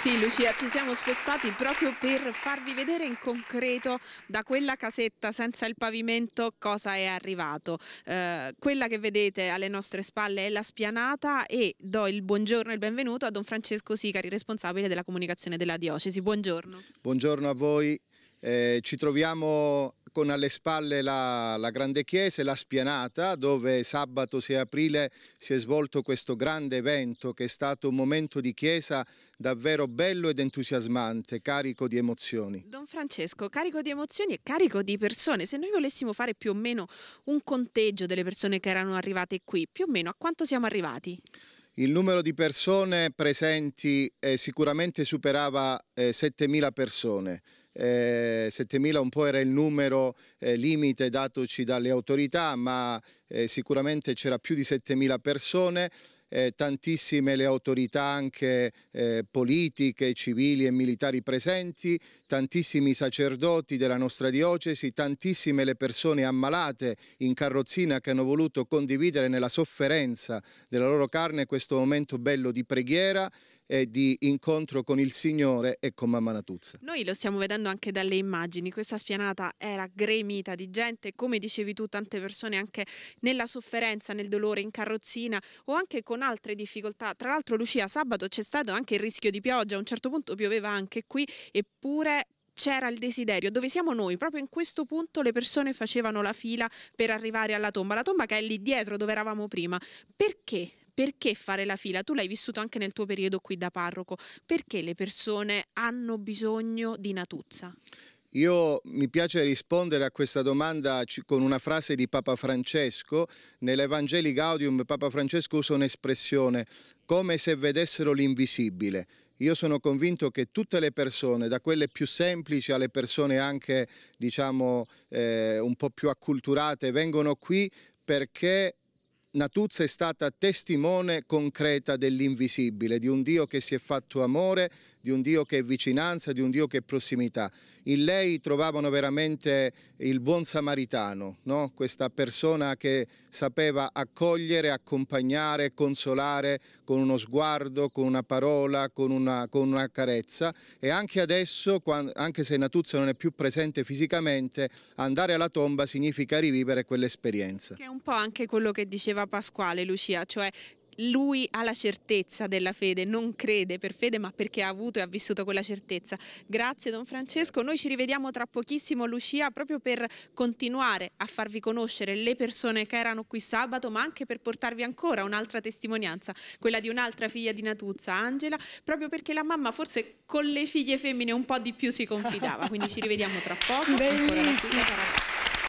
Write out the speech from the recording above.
Sì, Lucia, ci siamo spostati proprio per farvi vedere in concreto da quella casetta senza il pavimento cosa è arrivato. Eh, quella che vedete alle nostre spalle è la spianata e do il buongiorno e il benvenuto a Don Francesco Sicari, responsabile della comunicazione della diocesi. Buongiorno. Buongiorno a voi. Eh, ci troviamo con alle spalle la, la, grande chiesa e la spianata dove sabato 6 aprile si è svolto questo grande evento che è stato un momento di chiesa davvero bello ed entusiasmante, carico di emozioni. Don Francesco, carico di emozioni e carico di persone, se noi volessimo fare più o meno un conteggio delle persone che erano arrivate qui, più o meno a quanto siamo arrivati? Il numero di persone presenti eh, sicuramente superava eh, 7.000 persone eh, 7.000 un po' era il numero eh, limite datoci dalle autorità, ma eh, sicuramente c'era più di 7.000 persone. Eh, tantissime le autorità anche eh, politiche, civili e militari presenti, tantissimi sacerdoti della nostra diocesi, tantissime le persone ammalate in carrozzina che hanno voluto condividere nella sofferenza della loro carne questo momento bello di preghiera eh, di incontro con il Signore e con Mamma Natuzza. Noi lo stiamo vedendo anche dalle immagini, questa spianata era gremita di gente, come dicevi tu, tante persone anche nella sofferenza, nel dolore, in carrozzina o anche con altre difficoltà. Tra l'altro Lucia, sabato c'è stato anche il rischio di pioggia, a un certo punto pioveva anche qui, eppure c'era il desiderio, dove siamo noi, proprio in questo punto le persone facevano la fila per arrivare alla tomba, la tomba che è lì dietro dove eravamo prima. Perché? perché fare la fila? Tu l'hai vissuto anche nel tuo periodo qui da parroco, perché le persone hanno bisogno di Natuzza? Io mi piace rispondere a questa domanda con una frase di Papa Francesco. Nell'Evangelii Gaudium Papa Francesco usa un'espressione come se vedessero l'invisibile. Io sono convinto che tutte le persone, da quelle più semplici alle persone anche diciamo eh, un po' più acculturate, vengono qui perché Natuzza è stata testimone concreta dell'invisibile, di un Dio che si è fatto amore di un Dio che è vicinanza, di un Dio che è prossimità. In lei trovavano veramente il buon samaritano, no? questa persona che sapeva accogliere, accompagnare, consolare con uno sguardo, con una parola, con una, con una carezza e anche adesso, anche se Natuzza non è più presente fisicamente, andare alla tomba significa rivivere quell'esperienza. Che è un po' anche quello che diceva Pasquale, Lucia, cioè lui ha la certezza della fede, non crede per fede ma perché ha avuto e ha vissuto quella certezza. Grazie Don Francesco, noi ci rivediamo tra pochissimo Lucia proprio per continuare a farvi conoscere le persone che erano qui sabato ma anche per portarvi ancora un'altra testimonianza, quella di un'altra figlia di Natuzza, Angela, proprio perché la mamma forse con le figlie femmine un po' di più si confidava, quindi ci rivediamo tra poco. Bellissimo.